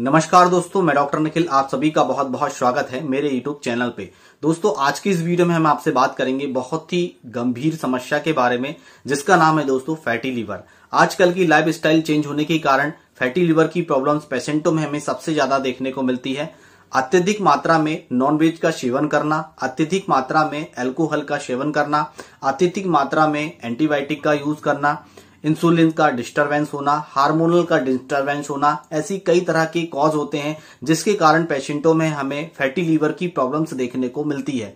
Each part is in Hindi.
नमस्कार दोस्तों मैं डॉक्टर निखिल आप सभी का बहुत बहुत स्वागत है मेरे यूट्यूब चैनल पे दोस्तों आज की इस वीडियो में हम आपसे बात करेंगे बहुत ही गंभीर समस्या के बारे में जिसका नाम है दोस्तों फैटी लीवर आजकल की लाइफ स्टाइल चेंज होने के कारण फैटी लीवर की प्रॉब्लम्स पेशेंटों में हमें सबसे ज्यादा देखने को मिलती है अत्यधिक मात्रा में नॉनवेज का सेवन करना अत्यधिक मात्रा में एल्कोहल का सेवन करना अत्यधिक मात्रा में एंटीबायोटिक का यूज करना इंसुलिन का डिस्टरबेंस होना हार्मोनल का डिस्टरबेंस होना ऐसी कई तरह के कॉज होते हैं जिसके कारण पेशेंटों में हमें फैटी लीवर की प्रॉब्लम्स देखने को मिलती है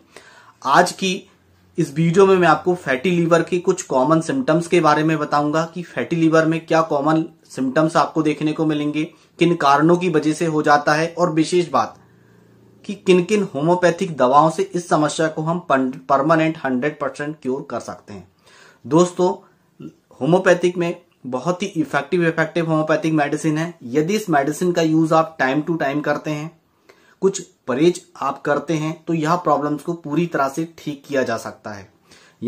आज की इस वीडियो में मैं आपको फैटी लीवर के कुछ कॉमन सिम्टम्स के बारे में बताऊंगा कि फैटी लीवर में क्या कॉमन सिम्टम्स आपको देखने को मिलेंगे किन कारणों की वजह से हो जाता है और विशेष बात कि किन किन होम्योपैथिक दवाओं से इस समस्या को हम परमानेंट 100 परसेंट क्योर कर सकते हैं दोस्तों होम्योपैथिक में बहुत ही इफेक्टिव इफेक्टिव होम्योपैथिक मेडिसिन है यदि इस मेडिसिन का यूज आप टाइम टू टाइम करते हैं कुछ परहेज आप करते हैं तो यह प्रॉब्लम्स को पूरी तरह से ठीक किया जा सकता है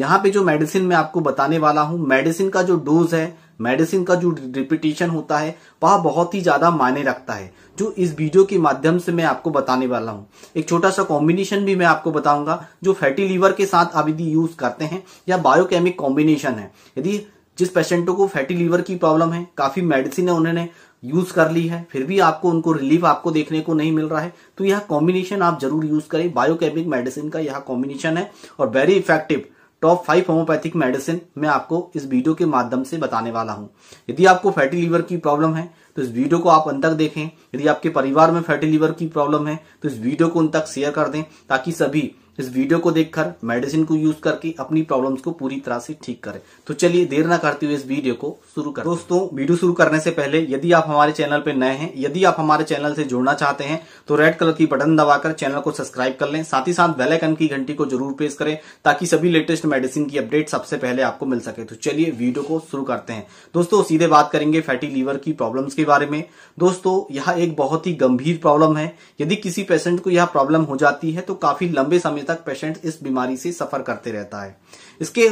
यहाँ पे जो मेडिसिन मैं आपको बताने वाला हूं मेडिसिन का जो डोज है मेडिसिन का जो रिपीटेशन होता है वह बहुत ही ज्यादा मायने रखता है जो इस वीडियो के माध्यम से मैं आपको बताने वाला हूं एक छोटा सा कॉम्बिनेशन भी मैं आपको बताऊंगा जो फैटी लीवर के साथ आप यदि यूज करते हैं या बायोकेमिक कॉम्बिनेशन है यदि जिस पेशेंटों को फैटी लीवर की प्रॉब्लम है काफी मेडिसिन है उन्होंने यूज कर ली है फिर भी आपको उनको रिलीफ आपको देखने को नहीं मिल रहा है तो यह कॉम्बिनेशन आप जरूर यूज करें बायोकेमिक मेडिसिन का यह कॉम्बिनेशन है और very effective top five homeopathic medicine मैं आपको इस वीडियो के माध्यम से बताने वाला हूं यदि आपको फैटी लीवर की प्रॉब्लम है तो इस वीडियो को आप अंत तक देखें यदि आपके परिवार में फैटी लीवर की प्रॉब्लम है तो इस वीडियो को उन तक शेयर कर दें ताकि सभी इस वीडियो को देखकर मेडिसिन को यूज करके अपनी प्रॉब्लम्स को पूरी तरह से ठीक करें तो चलिए देर ना करते हुए इस वीडियो को शुरू करें दोस्तों वीडियो शुरू करने से पहले यदि आप हमारे चैनल पर नए हैं यदि आप हमारे चैनल से जुड़ना चाहते हैं तो रेड कलर की बटन दबाकर चैनल को सब्सक्राइब कर लें साथ ही साथ बेलाइकन की घंटी को जरूर प्रेस करें ताकि सभी लेटेस्ट मेडिसिन की अपडेट सबसे पहले आपको मिल सके तो चलिए वीडियो को शुरू करते हैं दोस्तों सीधे बात करेंगे फैटी लीवर की प्रॉब्लम के बारे में दोस्तों यह एक बहुत ही गंभीर प्रॉब्लम है यदि किसी पेशेंट को यह प्रॉब्लम हो जाती है तो काफी लंबे समय तक पेशेंट इस बीमारी से सफर करते रहता है इसके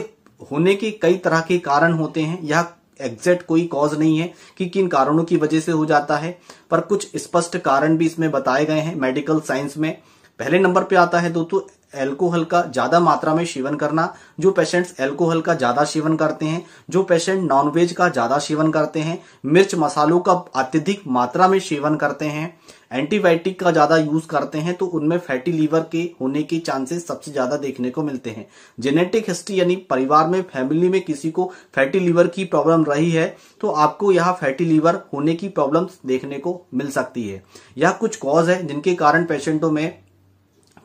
होने के कई तरह के कारण होते हैं यह एग्जैक्ट कोई कॉज नहीं है कि किन कारणों की वजह से हो जाता है पर कुछ स्पष्ट कारण भी इसमें बताए गए हैं मेडिकल साइंस में पहले नंबर पे आता है दोस्तों एल्कोहल का ज्यादा मात्रा में सेवन करना जो पेशेंट्स एल्कोहल का ज्यादा सेवन करते हैं जो पेशेंट नॉनवेज का ज्यादा सेवन करते हैं मिर्च मसालों का अत्यधिक मात्रा में सेवन करते हैं एंटीबायोटिक का ज्यादा यूज करते हैं तो उनमें फैटी लीवर के होने के चांसेस सबसे ज्यादा देखने को मिलते हैं जेनेटिक हिस्ट्री यानी परिवार में फैमिली में किसी को फैटी लीवर की प्रॉब्लम रही है तो आपको यह फैटी लीवर होने की प्रॉब्लम देखने को मिल सकती है यह कुछ कॉज है जिनके कारण पेशेंटों में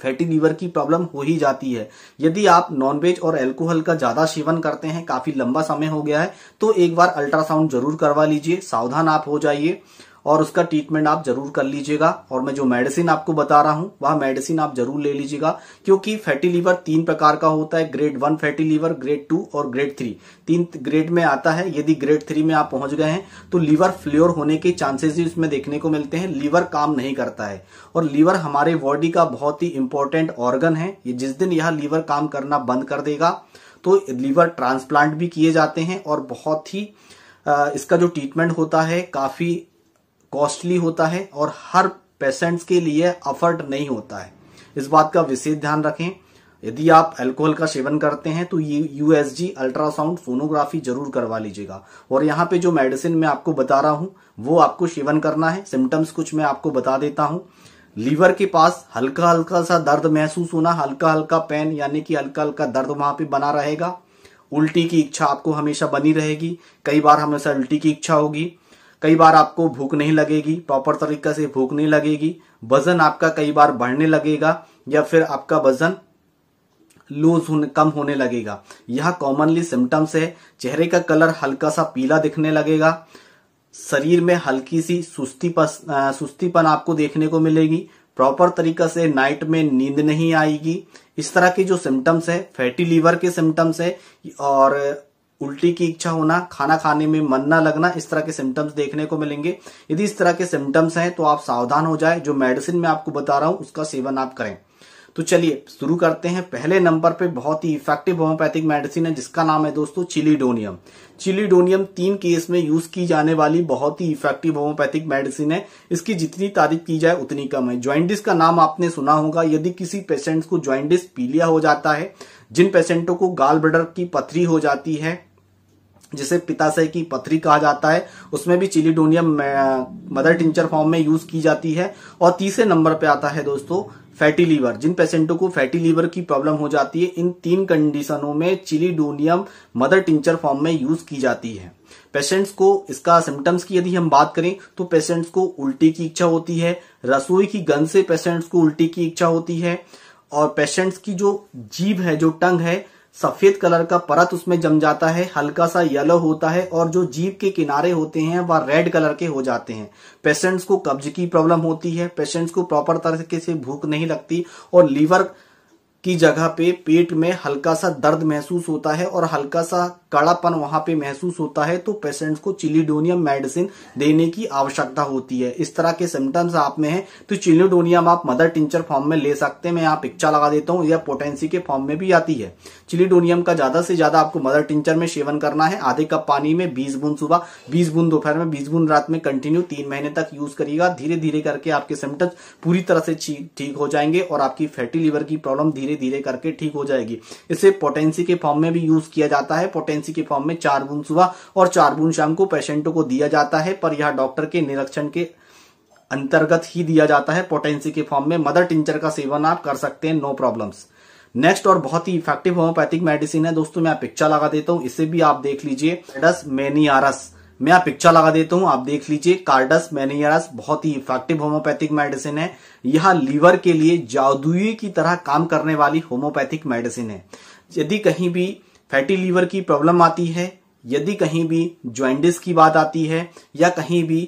फैटी लीवर की प्रॉब्लम हो ही जाती है यदि आप नॉनवेज और एल्कोहल का ज्यादा सेवन करते हैं काफी लंबा समय हो गया है तो एक बार अल्ट्रासाउंड जरूर करवा लीजिए सावधान आप हो जाइए और उसका ट्रीटमेंट आप जरूर कर लीजिएगा और मैं जो मेडिसिन आपको बता रहा हूं वह मेडिसिन आप जरूर ले लीजिएगा क्योंकि फैटी लीवर तीन प्रकार का होता है grade one fatty liver grade two और ग्रेड थ्री तीन ग्रेड में आता है यदि ग्रेड थ्री में आप पहुंच गए हैं तो लीवर फ्लोर होने के चांसेस भी उसमें देखने को मिलते हैं लीवर काम नहीं करता है और लीवर हमारे बॉडी का बहुत ही इंपॉर्टेंट ऑर्गन है जिस दिन यह लीवर काम करना बंद कर देगा तो लीवर ट्रांसप्लांट भी किए जाते हैं और बहुत ही इसका जो ट्रीटमेंट होता है काफी कॉस्टली होता है और हर पेशेंट्स के लिए अफर्ट नहीं होता है इस बात का विशेष ध्यान रखें यदि आप अल्कोहल का सेवन करते हैं तो ये यूएसजी अल्ट्रासाउंड फोनोग्राफी जरूर करवा लीजिएगा और यहाँ पे जो मेडिसिन मैं आपको बता रहा हूँ वो आपको सेवन करना है सिम्टम्स कुछ मैं आपको बता देता हूँ लीवर के पास हल्का हल्का सा दर्द महसूस होना हल्का हल्का पेन यानी कि हल्का हल्का दर्द वहां पर बना रहेगा उल्टी की इच्छा आपको हमेशा बनी रहेगी कई बार हमेशा उल्टी की इच्छा होगी कई बार आपको भूख नहीं लगेगी प्रॉपर तरीके से भूख नहीं लगेगी वजन आपका कई बार बढ़ने लगेगा या फिर आपका वजन लूज होने कम होने लगेगा यह कॉमनली सिम्टम्स है चेहरे का कलर हल्का सा पीला दिखने लगेगा शरीर में हल्की सी सुस्ती पस, आ, सुस्तीपन आपको देखने को मिलेगी प्रॉपर तरीका से नाइट में नींद नहीं आएगी इस तरह के जो सिम्टम्स है फैटी लीवर के सिम्टम्स है और उल्टी की इच्छा होना खाना खाने में मन ना लगना इस तरह के सिम्टम्स देखने को मिलेंगे यदि इस तरह के सिम्टम्स हैं तो आप सावधान हो जाए जो मेडिसिन मैं आपको बता रहा हूं उसका सेवन आप करें तो चलिए शुरू करते हैं पहले नंबर पे बहुत ही इफेक्टिव होम्योपैथिक मेडिसिन है जिसका नाम है दोस्तों चिलीडोनियम चिलीडोनियम तीन केस में यूज की जाने वाली बहुत ही इफेक्टिव होम्योपैथिक मेडिसिन है इसकी जितनी तारीफ की जाए उतनी कम है ज्वाइंटिस का नाम आपने सुना होगा यदि किसी पेशेंट को ज्वाइंटिस पीलिया हो जाता है जिन पेशेंटों को गाल ब्लडर की पथरी हो जाती है जिसे पिताशय की पथरी कहा जाता है उसमें भी चिलीडोनियम मदर टिंचर फॉर्म में यूज की जाती है और तीसरे नंबर पे आता है दोस्तों फैटी लीवर जिन पेशेंटों को फैटी लीवर की प्रॉब्लम हो जाती है इन तीन कंडीशनों में चिलीडोनियम मदर टिंचर फॉर्म में यूज की जाती है पेशेंट्स को इसका सिम्टम्स की यदि हम बात करें तो पेशेंट्स को उल्टी की इच्छा होती है रसोई की गंध से पेशेंट्स को उल्टी की इच्छा होती है और पेशेंट्स की जो जीभ है जो टंग है सफेद कलर का परत उसमें जम जाता है हल्का सा येलो होता है और जो जीप के किनारे होते हैं वह रेड कलर के हो जाते हैं पेशेंट्स को कब्ज की प्रॉब्लम होती है पेशेंट्स को प्रॉपर तरीके से भूख नहीं लगती और लीवर की जगह पे पेट में हल्का सा दर्द महसूस होता है और हल्का सा कड़ापन वहां पे महसूस होता है तो पेशेंट्स को चिलीडोनियम मेडिसिन देने की आवश्यकता होती है इस तरह के सिम्टम्स आप में हैं तो चिलीडोनियम आप मदर टिंचर फॉर्म में ले सकते हैं मैं यहाँ पिक्चर लगा देता हूँ या पोटेंसी के फॉर्म में भी आती है चिलीडोनियम का ज्यादा से ज्यादा आपको मदर टिंचर में सेवन करना है आधे कप पानी में बीस बूंद सुबह बीस बूंद दोपहर में बीस बूंद रात में कंटिन्यू तीन महीने तक यूज करिएगा धीरे धीरे करके आपके सिम्टम्स पूरी तरह से ठीक हो जाएंगे और आपकी फैटी लीवर की प्रॉब्लम धीरे धीरे करके ठीक हो जाएगी इसे पोटेंसी के फॉर्म में भी यूज किया जाता है पोटेंसी के फॉर्म में चार बूंद सुबह और चार बूंद शाम को पेशेंटों को दिया जाता है पर यह डॉक्टर के निरीक्षण के अंतर्गत ही दिया जाता है पोटेंसी के फॉर्म में मदर टिंचर का सेवन आप कर सकते हैं नो प्रॉब्लम्स नेक्स्ट और बहुत ही इफेक्टिव होम्योपैथिक मेडिसिन है दोस्तों मैं पिक्चर लगा देता हूँ इसे भी आप देख लीजिए मेनियारस मैं आप पिक्चर लगा देता हूँ आप देख लीजिए कार्डस मैनियरस बहुत ही इफेक्टिव होम्योपैथिक मेडिसिन है यह लीवर के लिए जादुई की तरह काम करने वाली होम्योपैथिक मेडिसिन है यदि कहीं भी फैटी लीवर की प्रॉब्लम आती है यदि कहीं भी ज्वाइंडिस की बात आती है या कहीं भी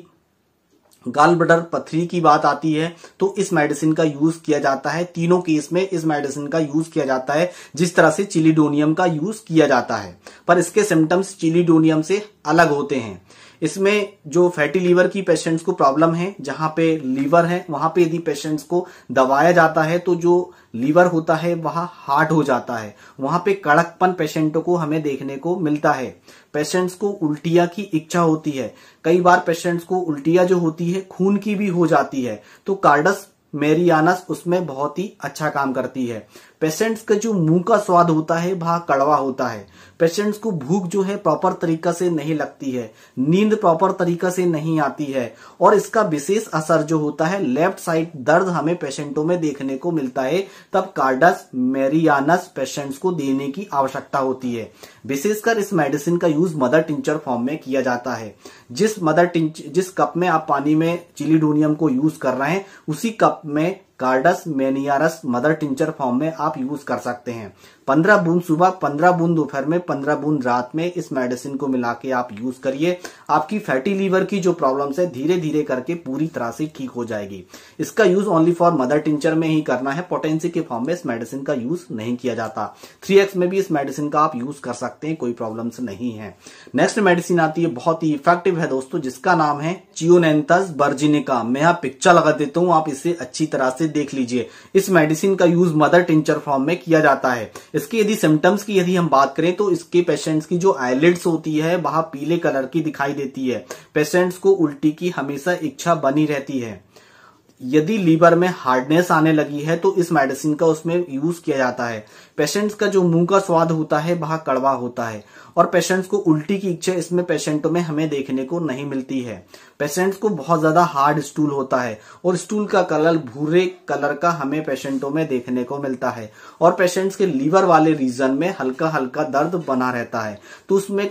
गाल ब्लडर पथरी की बात आती है तो इस मेडिसिन का यूज किया जाता है तीनों केस में इस मेडिसिन का यूज किया जाता है जिस तरह से चिलीडोनियम का यूज किया जाता है पर इसके सिम्टम्स चिलीडोनियम से अलग होते हैं इसमें जो फैटी लीवर की पेशेंट्स को प्रॉब्लम है जहां पे लीवर है वहां पे यदि पेशेंट्स को दबाया जाता है तो जो लीवर होता है वहां हार्ड हो जाता है वहां पे कड़कपन पेशेंटों को हमें देखने को मिलता है पेशेंट्स को उल्टिया की इच्छा होती है कई बार पेशेंट्स को उल्टिया जो होती है खून की भी हो जाती है तो कार्डस मेरियानस उसमें बहुत ही अच्छा काम करती है पेशेंट्स का जो मुंह का स्वाद होता है वह कड़वा होता है पेशेंट्स को भूख जो है प्रॉपर तरीका से नहीं लगती है नींद प्रॉपर तरीका से नहीं आती है और इसका विशेष असर जो होता है लेफ्ट साइड दर्द हमें पेशेंटों में देखने को मिलता है तब कार्डस मेरियानस पेशेंट्स को देने की आवश्यकता होती है विशेषकर इस मेडिसिन का यूज मदर टिंचर फॉर्म में किया जाता है जिस मदर टिंच जिस कप में आप पानी में चिलीडोनियम को यूज कर रहे हैं उसी कप में carduus marianus mother tincture form में आप यूज कर सकते हैं पंद्रह बूंद सुबह पंद्रह बूंद दोपहर में पंद्रह बूंद रात में इस मेडिसिन को मिला के आप यूज करिए आपकी फैटी लीवर की जो प्रॉब्लम्स है धीरे धीरे करके पूरी तरह से ठीक हो जाएगी इसका use only for mother tincture में ही करना है पोटेंसी के फॉर्म में इस मेडिसिन का यूज नहीं किया जाता थ्री में भी इस मेडिसिन का आप यूज कर सकते हैं कोई प्रॉब्लम नहीं है नेक्स्ट मेडिसिन आती है बहुत ही इफेक्टिव है दोस्तों जिसका नाम है चियोनेंथस बर्जिनिका मैं यहाँ पिक्चर लगा देता हूँ आप इसे अच्छी तरह से देख लीजिए इस मेडिसिन का यूज मदर टिंचर फॉर्म में किया जाता है इसके यदि सिम्टम्स की यदि हम बात करें तो इसके पेशेंट्स की जो आईलिड्स होती है वहां पीले कलर की दिखाई देती है पेशेंट्स को उल्टी की हमेशा इच्छा बनी रहती है यदि लीवर में हार्डनेस आने लगी है तो इस मेडिसिन का उसमें यूज किया जाता है पेशेंट्स का जो मुंह का स्वाद होता है वह कड़वा होता है और पेशेंट्स को उल्टी की इच्छा इसमें पेशेंटों में हमें देखने को नहीं मिलती है पेशेंट्स को बहुत ज्यादा हार्ड स्टूल होता है और स्टूल का कलर भूरे कलर का हमें पेशेंटों में देखने को मिलता है और पेशेंट्स के लीवर वाले रीजन में हल्का हल्का दर्द बना रहता है तो उसमें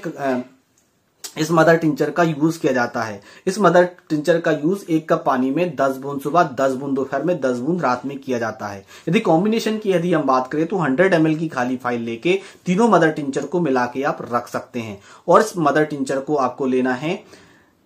इस मदर टिंचर का यूज किया जाता है इस मदर टिंचर का यूज एक कप पानी में 10 बूंद सुबह 10 बूंद दोपहर में 10 बूंद रात में किया जाता है यदि कॉम्बिनेशन की यदि हम बात करें तो 100 एम की खाली फाइल लेके तीनों मदर टिंचर को मिला के आप रख सकते हैं और इस मदर टिंचर को आपको लेना है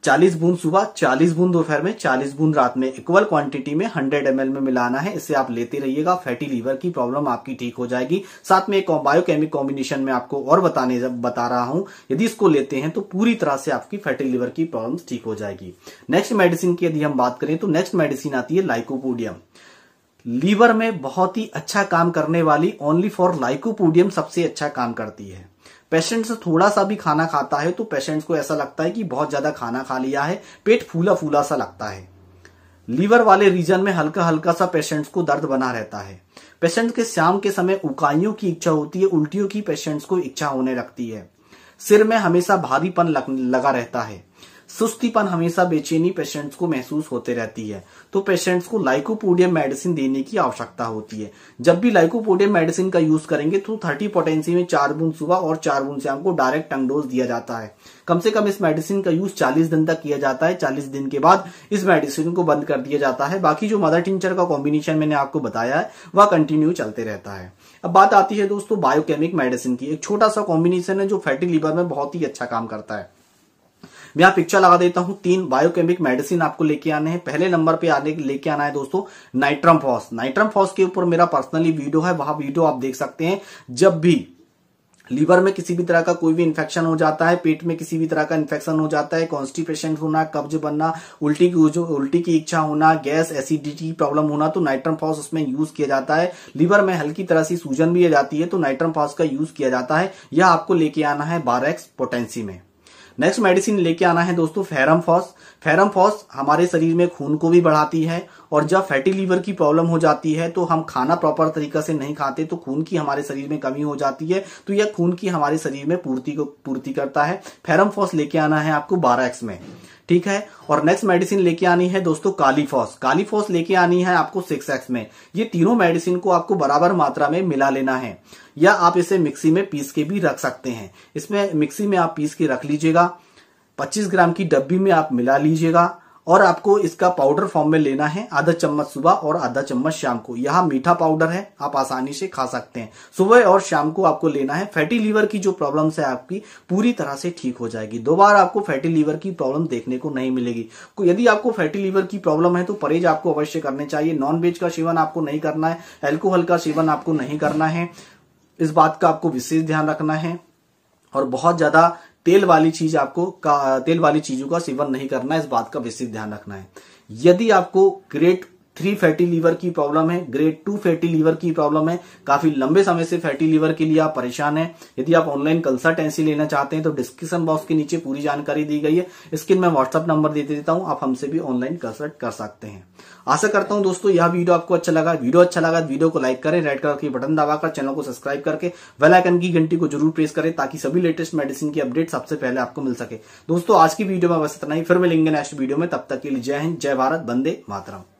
40 बूंद सुबह 40 बूंद दोपहर में 40 बूंद रात में इक्वल क्वांटिटी में 100 एम में मिलाना है इसे आप लेते रहिएगा फैटी लीवर की प्रॉब्लम आपकी ठीक हो जाएगी साथ में एक बायोकेमिक कॉम्बिनेशन में आपको और बताने जब बता रहा हूं यदि इसको लेते हैं तो पूरी तरह से आपकी फैटी लीवर की प्रॉब्लम ठीक हो जाएगी नेक्स्ट मेडिसिन की यदि हम बात करें तो नेक्स्ट मेडिसिन आती है लाइकोपोडियम लीवर में बहुत ही अच्छा काम करने वाली ओनली फॉर लाइकोपोडियम सबसे अच्छा काम करती है पेशेंट थोड़ा सा भी खाना खाता है तो पेशेंट्स को ऐसा लगता है कि बहुत ज्यादा खाना खा लिया है पेट फूला फूला सा लगता है लीवर वाले रीजन में हल्का हल्का सा पेशेंट्स को दर्द बना रहता है पेशेंट्स के शाम के समय उकाइयों की इच्छा होती है उल्टियों की पेशेंट्स को इच्छा होने लगती है सिर में हमेशा भारीपन लगा रहता है सुस्तीपन हमेशा बेचैनी पेशेंट्स को महसूस होते रहती है तो पेशेंट्स को लाइकोपोडियम मेडिसिन देने की आवश्यकता होती है जब भी लाइकोपोडियम मेडिसिन का यूज करेंगे तो थर्टी पोटेंसी में चार बूंद सुबह और चार बूंद शाम को डायरेक्ट टंग डोज दिया जाता है कम से कम इस मेडिसिन का यूज चालीस दिन तक किया जाता है चालीस दिन के बाद इस मेडिसिन को बंद कर दिया जाता है बाकी जो मदर टिंचर का कॉम्बिनेशन मैंने आपको बताया है वह कंटिन्यू चलते रहता है अब बात आती है दोस्तों बायोकेमिक मेडिसिन की एक छोटा सा कॉम्बिनेशन है जो फैटी लीवर में बहुत ही अच्छा काम करता है मैं यहाँ पिक्चर लगा देता हूँ तीन बायोकेमिक मेडिसिन आपको लेके आने हैं पहले नंबर पे आने लेके आना है दोस्तों नाइट्रम फॉस नाइट्रम फॉस के ऊपर मेरा पर्सनली वीडियो है वहां वीडियो आप देख सकते हैं जब भी लीवर में किसी भी तरह का कोई भी इन्फेक्शन हो जाता है पेट में किसी भी तरह का इन्फेक्शन हो जाता है कॉन्स्टिपेशन होना कब्ज बनना उल्टी की उल्टी की इच्छा होना गैस एसिडिटी प्रॉब्लम होना तो नाइट्रम फॉस उसमें यूज किया जाता है लीवर में हल्की तरह से सूजन भी आ जाती है तो नाइट्रम फॉस का यूज किया जाता है यह आपको लेके आना है बारह एक्स पोटेंसी में नेक्स्ट मेडिसिन लेके आना है दोस्तों फेरम फॉस फेरम फॉस हमारे शरीर में खून को भी बढ़ाती है और जब फैटी लीवर की प्रॉब्लम हो जाती है तो हम खाना प्रॉपर तरीका से नहीं खाते तो खून की हमारे शरीर में कमी हो जाती है तो यह खून की हमारे शरीर में पूर्ति को पूर्ति करता है फेरम फॉस लेके आना है आपको बारह एक्स में ठीक है और नेक्स्ट मेडिसिन लेके आनी है दोस्तों कालीफॉस कालीफॉस लेके आनी है आपको सिक्स एक्स में ये तीनों मेडिसिन को आपको बराबर मात्रा में मिला लेना है या आप इसे मिक्सी में पीस के भी रख सकते हैं इसमें मिक्सी में आप पीस के रख लीजिएगा 25 ग्राम की डब्बी में आप मिला लीजिएगा और आपको इसका पाउडर फॉर्म में लेना है आधा चम्मच सुबह और आधा चम्मच शाम को यहाँ मीठा पाउडर है आप आसानी से खा सकते हैं सुबह और शाम को आपको लेना है फैटी लीवर की जो प्रॉब्लम है आपकी पूरी तरह से ठीक हो जाएगी दोबारा आपको फैटी लीवर की प्रॉब्लम देखने को नहीं मिलेगी यदि आपको फैटी लीवर की प्रॉब्लम है तो परहेज आपको अवश्य करने चाहिए नॉन का सेवन आपको नहीं करना है एल्कोहल का सेवन आपको नहीं करना है इस बात का आपको विशेष ध्यान रखना है और बहुत ज्यादा तेल वाली चीज आपको का तेल वाली चीजों का सेवन नहीं करना है इस बात का विशेष ध्यान रखना है यदि आपको ग्रेट थ्री फैटी लीवर की प्रॉब्लम है ग्रेड टू फैटी लीवर की प्रॉब्लम है काफी लंबे समय से फैटी लीवर के लिए आप परेशान हैं यदि आप ऑनलाइन कंसल्टेंसी लेना चाहते हैं तो डिस्क्रिप्शन बॉक्स के नीचे पूरी जानकारी दी गई है स्क्रीन में व्हाट्सअप नंबर दे देता हूं आप हमसे भी ऑनलाइन कंसल्ट कर सकते हैं आशा करता हूं दोस्तों यह वीडियो आपको अच्छा लगा वीडियो अच्छा लगा तो वीडियो को लाइक करें रेड कलर की बटन दबाकर चैनल को सब्सक्राइब करके वेलाइकन की घंटी को जरूर प्रेस करें ताकि सभी लेटेस्ट मेडिसिन की अपडेट सबसे पहले आपको मिल सके दोस्तों आज की वीडियो में बस इतना ही फिर मिलेंगे नेक्स्ट वीडियो में तब तक के लिए जय हिंद जय भारत बंदे मातरम